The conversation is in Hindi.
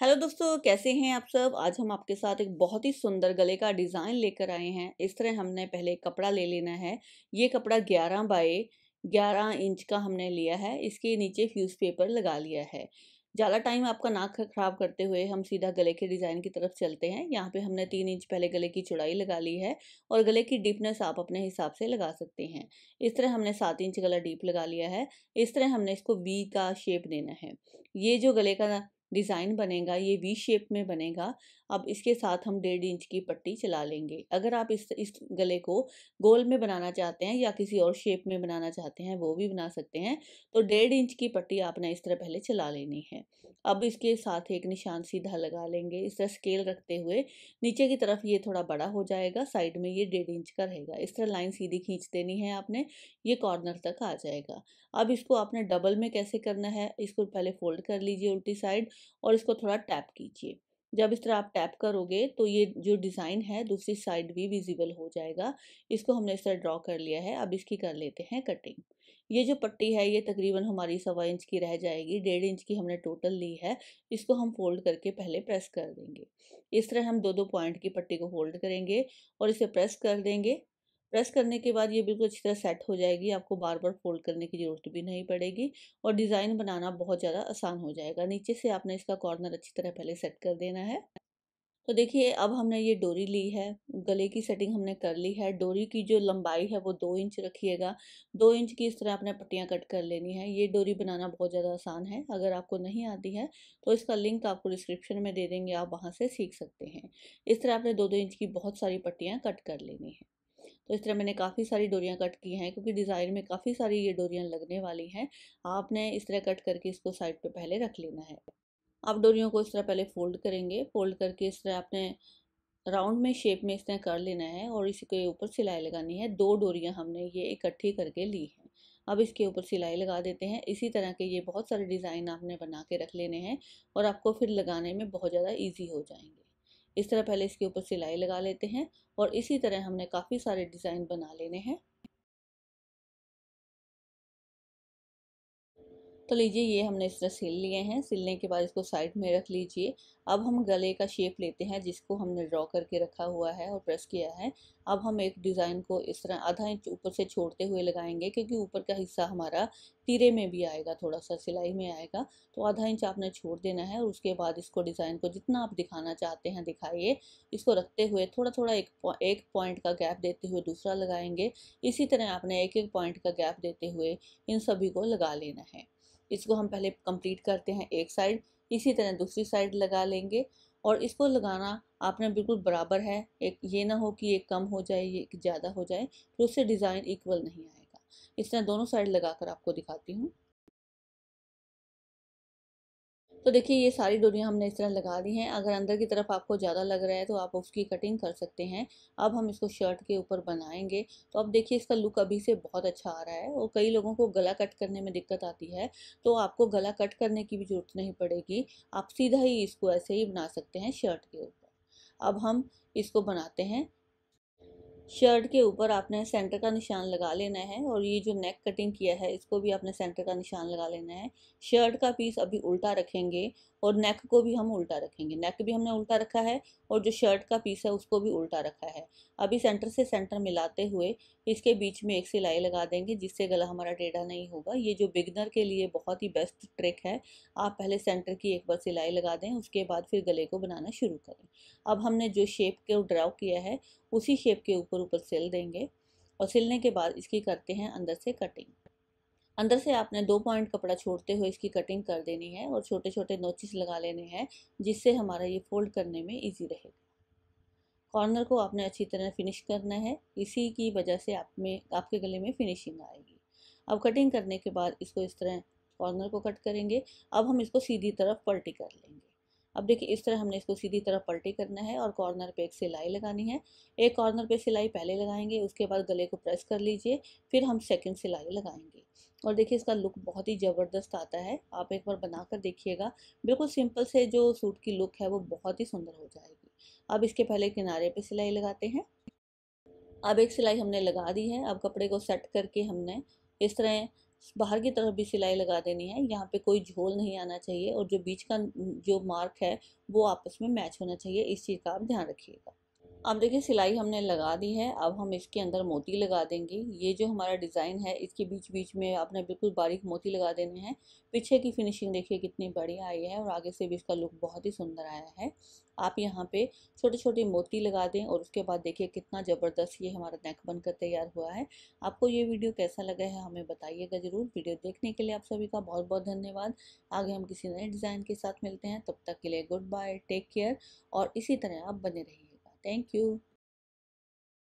हेलो दोस्तों कैसे हैं आप सब आज हम आपके साथ एक बहुत ही सुंदर गले का डिज़ाइन लेकर आए हैं इस तरह हमने पहले कपड़ा ले लेना है ये कपड़ा 11 बाय 11 इंच का हमने लिया है इसके नीचे फ्यूज़ पेपर लगा लिया है ज़्यादा टाइम आपका नाक ख़राब करते हुए हम सीधा गले के डिज़ाइन की तरफ चलते हैं यहाँ पे हमने तीन इंच पहले गले की चौड़ाई लगा ली है और गले की डीपनेस आप अपने हिसाब से लगा सकते हैं इस तरह हमने सात इंच गला डीप लगा लिया है इस तरह हमने इसको वी का शेप देना है ये जो गले का डिज़ाइन बनेगा ये वी शेप में बनेगा अब इसके साथ हम डेढ़ इंच की पट्टी चला लेंगे अगर आप इस इस गले को गोल में बनाना चाहते हैं या किसी और शेप में बनाना चाहते हैं वो भी बना सकते हैं तो डेढ़ इंच की पट्टी आपने इस तरह पहले चला लेनी है अब इसके साथ एक निशान सीधा लगा लेंगे इस तरह स्केल रखते हुए नीचे की तरफ ये थोड़ा बड़ा हो जाएगा साइड में ये डेढ़ इंच का रहेगा इस तरह लाइन सीधी खींच देनी है आपने ये कॉर्नर तक आ जाएगा अब इसको आपने डबल में कैसे करना है इसको पहले फोल्ड कर लीजिए उल्टी साइड और इसको थोड़ा टैप कीजिए जब इस तरह आप टैप करोगे तो ये जो डिज़ाइन है दूसरी साइड भी विजिबल हो जाएगा इसको हमने इस तरह ड्रॉ कर लिया है अब इसकी कर लेते हैं कटिंग ये जो पट्टी है ये तकरीबन हमारी सवा इंच की रह जाएगी डेढ़ इंच की हमने टोटल ली है इसको हम फोल्ड करके पहले प्रेस कर देंगे इस तरह हम दो दो पॉइंट की पट्टी को फोल्ड करेंगे और इसे प्रेस कर देंगे प्रेस करने के बाद ये बिल्कुल अच्छी तरह सेट हो जाएगी आपको बार बार फोल्ड करने की ज़रूरत भी नहीं पड़ेगी और डिज़ाइन बनाना बहुत ज़्यादा आसान हो जाएगा नीचे से आपने इसका कॉर्नर अच्छी तरह पहले सेट कर देना है तो देखिए अब हमने ये डोरी ली है गले की सेटिंग हमने कर ली है डोरी की जो लंबाई है वो दो इंच रखिएगा दो इंच की इस तरह आपने पट्टियाँ कट कर लेनी है ये डोरी बनाना बहुत ज़्यादा आसान है अगर आपको नहीं आती है तो इसका लिंक आपको डिस्क्रिप्शन में दे देंगे आप वहाँ से सीख सकते हैं इस तरह आपने दो दो इंच की बहुत सारी पट्टियाँ कट कर लेनी है तो इस तरह मैंने काफ़ी सारी डोरियाँ कट की हैं क्योंकि डिज़ाइन में काफ़ी सारी ये डोरियाँ लगने वाली हैं आपने इस तरह कट करके इसको साइड पर पहले रख लेना है आप डोरियों को इस तरह पहले फ़ोल्ड करेंगे फ़ोल्ड करके इस तरह आपने राउंड में शेप में इस तरह कर लेना है और इसी के ऊपर सिलाई लगानी है दो डोरियाँ हमने ये इकट्ठी करके ली हैं अब इसके ऊपर सिलाई लगा देते हैं इसी तरह के ये बहुत सारे डिज़ाइन आपने बना के रख लेने हैं और आपको फिर लगाने में बहुत ज़्यादा ईजी हो जाएंगे इस तरह पहले इसके ऊपर सिलाई लगा लेते हैं और इसी तरह हमने काफ़ी सारे डिज़ाइन बना लेने हैं तो लीजिए ये हमने इस तरह सिल लिए हैं सिलने के बाद इसको साइड में रख लीजिए अब हम गले का शेप लेते हैं जिसको हमने ड्रॉ करके रखा हुआ है और प्रेस किया है अब हम एक डिज़ाइन को इस तरह आधा इंच ऊपर से छोड़ते हुए लगाएंगे क्योंकि ऊपर का हिस्सा हमारा तीरे में भी आएगा थोड़ा सा सिलाई में आएगा तो आधा इंच आपने छोड़ देना है और उसके बाद इसको डिज़ाइन को जितना आप दिखाना चाहते हैं दिखाइए इसको रखते हुए थोड़ा थोड़ा एक एक पॉइंट का गैप देते हुए दूसरा लगाएंगे इसी तरह आपने एक एक पॉइंट का गैप देते हुए इन सभी को लगा लेना है इसको हम पहले कंप्लीट करते हैं एक साइड इसी तरह दूसरी साइड लगा लेंगे और इसको लगाना आपने बिल्कुल बराबर है एक ये ना हो कि ये कम हो जाए ये ज़्यादा हो जाए फिर तो उससे डिज़ाइन इक्वल नहीं आएगा इस तरह दोनों साइड लगा कर आपको दिखाती हूँ तो देखिए ये सारी डोरियाँ हमने इस तरह लगा दी हैं अगर अंदर की तरफ आपको ज़्यादा लग रहा है तो आप उसकी कटिंग कर सकते हैं अब हम इसको शर्ट के ऊपर बनाएंगे तो अब देखिए इसका लुक अभी से बहुत अच्छा आ रहा है और कई लोगों को गला कट करने में दिक्कत आती है तो आपको गला कट करने की भी ज़रूरत नहीं पड़ेगी आप सीधा ही इसको ऐसे ही बना सकते हैं शर्ट के ऊपर अब हम इसको बनाते हैं शर्ट के ऊपर आपने सेंटर का निशान लगा लेना है और ये जो नेक कटिंग किया है इसको भी आपने सेंटर का निशान लगा लेना है शर्ट का पीस अभी उल्टा रखेंगे और नेक को भी हम उल्टा रखेंगे नेक भी हमने उल्टा रखा है और जो शर्ट का पीस है उसको भी उल्टा रखा है अभी सेंटर से सेंटर मिलाते हुए इसके बीच में एक सिलाई लगा देंगे जिससे गला हमारा टेढ़ा नहीं होगा ये जो बिगनर के लिए बहुत ही बेस्ट ट्रिक है आप पहले सेंटर की एक बार सिलाई लगा दें उसके बाद फिर गले को बनाना शुरू करें अब हमने जो शेप को ड्राव किया है उसी शेप के ऊपर ऊपर सिल देंगे और सिलने के बाद इसकी करते हैं अंदर से कटिंग अंदर से आपने दो पॉइंट कपड़ा छोड़ते हुए इसकी कटिंग कर देनी है और छोटे छोटे नोचिस लगा लेने हैं जिससे हमारा ये फोल्ड करने में ईजी रहेगा कॉर्नर को आपने अच्छी तरह फिनिश करना है इसी की वजह से आप में आपके गले में फिनिशिंग आएगी अब कटिंग करने के बाद इसको इस तरह कॉर्नर को कट करेंगे अब हम इसको सीधी तरफ पलटी कर लेंगे अब देखिए इस तरह हमने इसको सीधी तरफ पलटी करना है और कॉर्नर पे एक सिलाई लगानी है एक कॉर्नर पे सिलाई पहले लगाएंगे उसके बाद गले को प्रेस कर लीजिए फिर हम सेकंड सिलाई लगाएंगे और देखिए इसका लुक बहुत ही ज़बरदस्त आता है आप एक बार बनाकर देखिएगा बिल्कुल सिंपल से जो सूट की लुक है वो बहुत ही सुंदर हो जाएगी अब इसके पहले किनारे पे सिलाई लगाते हैं अब एक सिलाई हमने लगा दी है अब कपड़े को सेट करके हमने इस तरह बाहर की तरफ भी सिलाई लगा देनी है यहाँ पे कोई झोल नहीं आना चाहिए और जो बीच का जो मार्क है वो आपस में मैच होना चाहिए इस चीज़ का आप ध्यान रखिएगा अब देखिए सिलाई हमने लगा दी है अब हम इसके अंदर मोती लगा देंगे ये जो हमारा डिज़ाइन है इसके बीच बीच में आपने बिल्कुल बारीक मोती लगा देने हैं पीछे की फिनिशिंग देखिए कितनी बढ़िया आई है और आगे से भी इसका लुक बहुत ही सुंदर आया है आप यहाँ पे छोटे छोटे मोती लगा दें और उसके बाद देखिए कितना ज़बरदस्त ये हमारा नेक बनकर तैयार हुआ है आपको ये वीडियो कैसा लगा है हमें बताइएगा ज़रूर वीडियो देखने के लिए आप सभी का बहुत बहुत धन्यवाद आगे हम किसी नए डिज़ाइन के साथ मिलते हैं तब तक के लिए गुड बाय टेक केयर और इसी तरह आप बने रहिए Thank you.